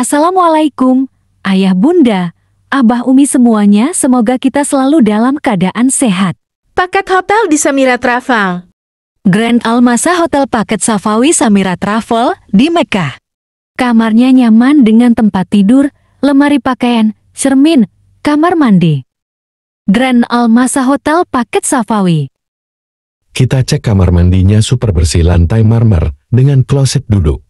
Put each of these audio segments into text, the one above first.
Assalamualaikum, Ayah Bunda, Abah Umi semuanya semoga kita selalu dalam keadaan sehat. Paket hotel di Samira Travel Grand Almasa Hotel Paket Safawi Samira Travel di Mekah. Kamarnya nyaman dengan tempat tidur, lemari pakaian, cermin, kamar mandi. Grand Almasa Hotel Paket Safawi Kita cek kamar mandinya super bersih lantai marmer dengan kloset duduk.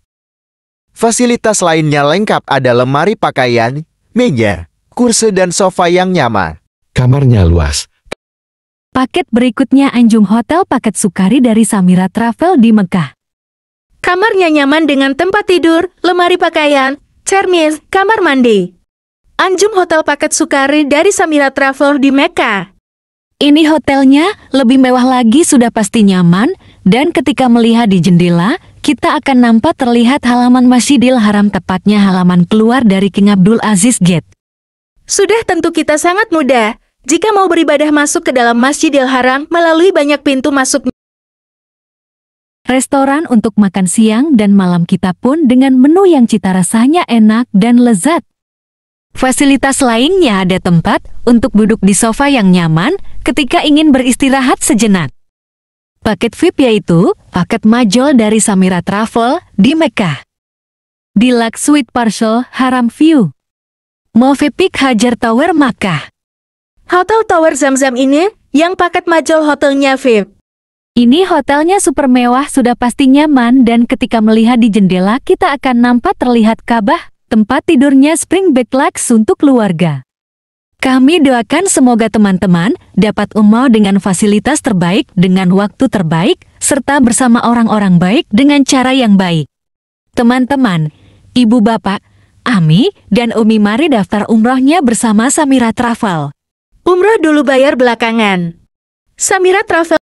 Fasilitas lainnya lengkap ada lemari pakaian, meja, kursi dan sofa yang nyaman. Kamarnya luas. Paket berikutnya Anjung Hotel Paket Sukari dari Samira Travel di Mekah. Kamarnya nyaman dengan tempat tidur, lemari pakaian, cermin, kamar mandi. Anjung Hotel Paket Sukari dari Samira Travel di Mekah. Ini hotelnya lebih mewah lagi sudah pasti nyaman dan ketika melihat di jendela, kita akan nampak terlihat halaman Masjidil Haram tepatnya halaman keluar dari King Abdul Aziz Gate. Sudah tentu kita sangat mudah jika mau beribadah masuk ke dalam Masjidil Haram melalui banyak pintu masuk. Restoran untuk makan siang dan malam kita pun dengan menu yang cita rasanya enak dan lezat. Fasilitas lainnya ada tempat untuk duduk di sofa yang nyaman ketika ingin beristirahat sejenak paket VIP yaitu paket majol dari Samira Travel di Mekah. Deluxe Suite Partial Haram View. Peak Hajar Tower Makkah. Hotel Tower Zamzam ini yang paket majol hotelnya VIP. Ini hotelnya super mewah sudah pasti nyaman dan ketika melihat di jendela kita akan nampak terlihat Ka'bah, tempat tidurnya spring bed lux untuk keluarga. Kami doakan semoga teman-teman dapat umroh dengan fasilitas terbaik dengan waktu terbaik serta bersama orang-orang baik dengan cara yang baik. Teman-teman, Ibu Bapak, Ami dan Umi Mari daftar umrohnya bersama Samira Travel. Umroh dulu bayar belakangan. Samira Travel